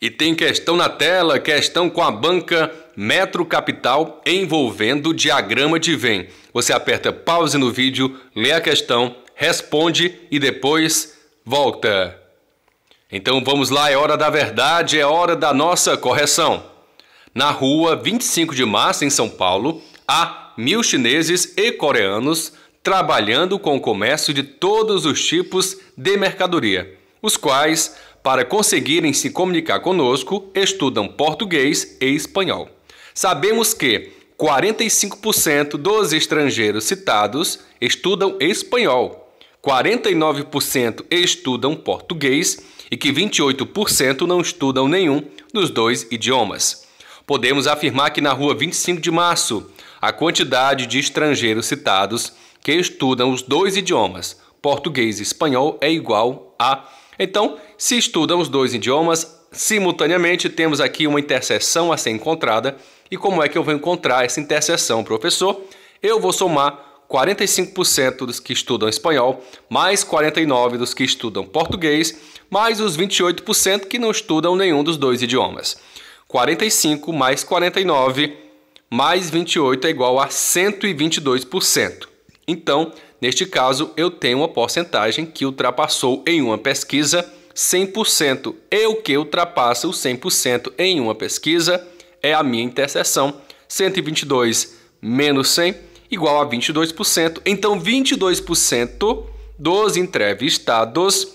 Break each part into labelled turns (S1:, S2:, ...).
S1: E tem questão na tela, questão com a banca Metro Capital envolvendo o diagrama de Venn. Você aperta pause no vídeo, lê a questão, responde e depois volta. Então vamos lá, é hora da verdade, é hora da nossa correção. Na rua 25 de março, em São Paulo, há mil chineses e coreanos trabalhando com o comércio de todos os tipos de mercadoria os quais, para conseguirem se comunicar conosco, estudam português e espanhol. Sabemos que 45% dos estrangeiros citados estudam espanhol, 49% estudam português e que 28% não estudam nenhum dos dois idiomas. Podemos afirmar que na rua 25 de março, a quantidade de estrangeiros citados que estudam os dois idiomas, português e espanhol é igual a. Então, se estudam os dois idiomas simultaneamente, temos aqui uma interseção a ser encontrada. E como é que eu vou encontrar essa interseção, professor? Eu vou somar 45% dos que estudam espanhol, mais 49% dos que estudam português, mais os 28% que não estudam nenhum dos dois idiomas. 45 mais 49 mais 28 é igual a 122%. Então, Neste caso, eu tenho uma porcentagem que ultrapassou em uma pesquisa 100%. E o que ultrapassa o 100% em uma pesquisa é a minha interseção. 122 menos 100 igual a 22%. Então, 22% dos entrevistados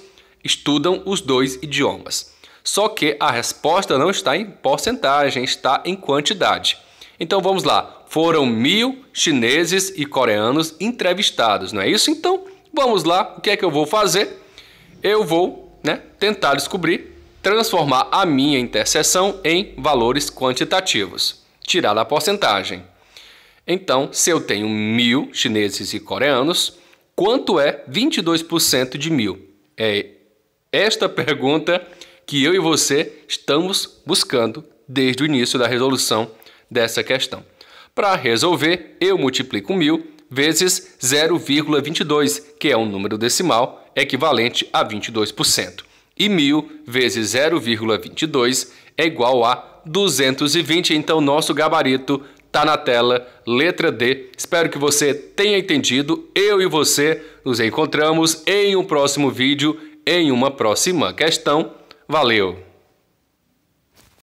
S1: estudam os dois idiomas. Só que a resposta não está em porcentagem, está em quantidade. Então vamos lá. Foram mil chineses e coreanos entrevistados, não é isso? Então vamos lá. O que é que eu vou fazer? Eu vou né, tentar descobrir, transformar a minha interseção em valores quantitativos, tirar a porcentagem. Então, se eu tenho mil chineses e coreanos, quanto é 22% de mil? É esta pergunta que eu e você estamos buscando desde o início da resolução dessa questão. Para resolver, eu multiplico 1.000 vezes 0,22, que é um número decimal equivalente a 22%. E 1.000 vezes 0,22 é igual a 220. Então, nosso gabarito está na tela, letra D. Espero que você tenha entendido. Eu e você nos encontramos em um próximo vídeo, em uma próxima questão. Valeu!